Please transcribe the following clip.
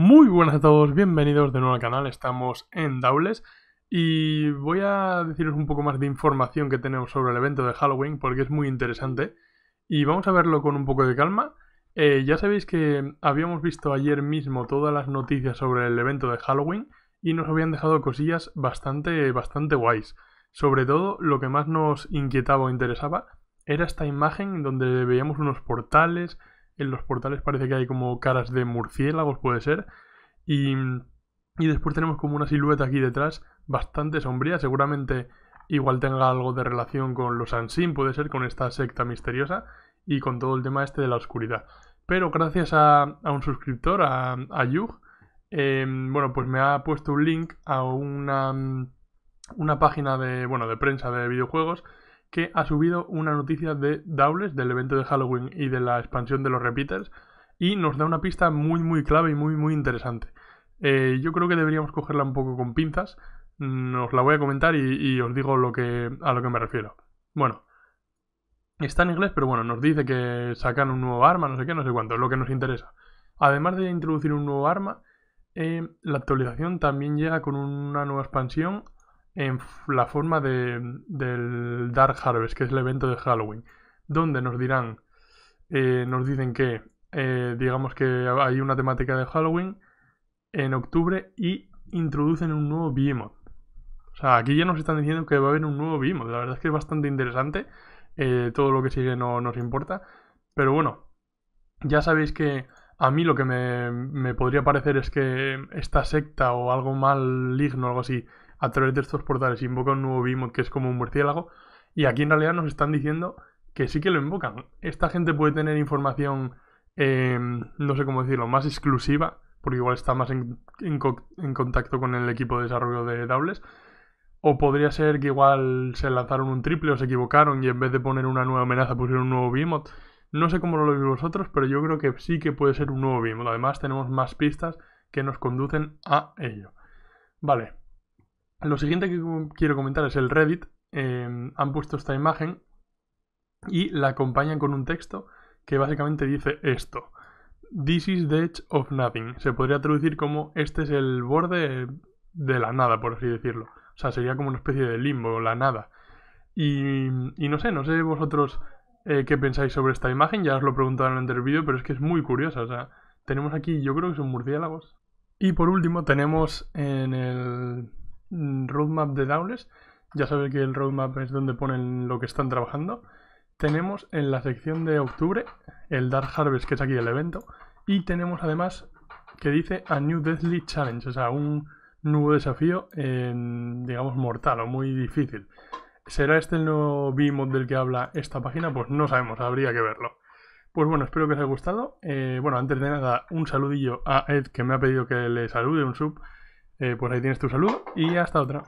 Muy buenas a todos, bienvenidos de nuevo al canal, estamos en Doubles y voy a deciros un poco más de información que tenemos sobre el evento de Halloween porque es muy interesante y vamos a verlo con un poco de calma. Eh, ya sabéis que habíamos visto ayer mismo todas las noticias sobre el evento de Halloween y nos habían dejado cosillas bastante, bastante guays. Sobre todo lo que más nos inquietaba o interesaba era esta imagen donde veíamos unos portales, en los portales parece que hay como caras de murciélagos, puede ser. Y, y después tenemos como una silueta aquí detrás bastante sombría, seguramente igual tenga algo de relación con los Ansin, puede ser, con esta secta misteriosa y con todo el tema este de la oscuridad. Pero gracias a, un suscriptor, a, a Yug, em, bueno, pues me ha puesto un link a una, una página de, bueno, de prensa de videojuegos que ha subido una noticia de Doubles, del evento de Halloween y de la expansión de los repeaters, y nos da una pista muy, muy clave y muy, muy interesante. Eh, yo creo que deberíamos cogerla un poco con pinzas. Os la voy a comentar y, os digo a lo que me refiero. Bueno, está en inglés, pero bueno, nos dice que sacan un nuevo arma, no sé qué, no sé cuánto, es lo que nos interesa. Además de introducir un nuevo arma, eh, la actualización también llega con una nueva expansión en la forma de, del Dark Harvest, que es el evento de Halloween, donde nos dirán, eh, nos dicen que, eh, digamos que hay una temática de Halloween en octubre y introducen un nuevo Behemoth. O sea, aquí ya nos están diciendo que va a haber un nuevo Behemoth. La verdad es que es bastante interesante. Eh, todo lo que sigue no nos importa. Pero bueno, ya sabéis que a mí lo que me, me podría parecer es que esta secta o algo maligno o algo así a través de estos portales invoca un nuevo Bimot, que es como un murciélago. Y aquí en realidad nos están diciendo que sí que lo invocan. Esta gente puede tener información, em, no sé cómo decirlo, más exclusiva, porque igual está más en, contacto con el equipo de desarrollo de Doubles O podría ser que igual se lanzaron un triple o se equivocaron y en vez de poner una nueva amenaza pusieron un nuevo Behemoth. No sé cómo lo veis vosotros, pero yo creo que sí que puede ser un nuevo Behemoth. Además tenemos más pistas que nos conducen a ello. Vale, lo siguiente que quiero comentar es el Reddit. Em, han puesto esta imagen y la acompañan con un texto que básicamente dice esto. This is the edge of nothing. Se podría traducir como este es el borde de la nada, por así decirlo. O sea, sería como una especie de limbo, la nada. Y, no sé, no sé vosotros eh, qué pensáis sobre esta imagen. Ya os lo he preguntado en el vídeo, pero es que es muy curiosa. O sea, tenemos aquí, yo creo que son murciélagos. Y por último tenemos en el roadmap de Downless, ya sabéis que el roadmap es donde ponen lo que están trabajando. Tenemos en la sección de octubre el Dark Harvest, que es aquí el evento, y tenemos además que dice A New Deathly Challenge, o sea, un nuevo desafío, en, digamos, mortal o muy difícil. ¿Será este el nuevo B-Mod del que habla esta página? Pues no sabemos, habría que verlo. Pues bueno, espero que os haya gustado. Eh, bueno, antes de nada, un saludillo a Ed que me ha pedido que le salude un sub. Eh, pues ahí tienes tu saludo y hasta otra.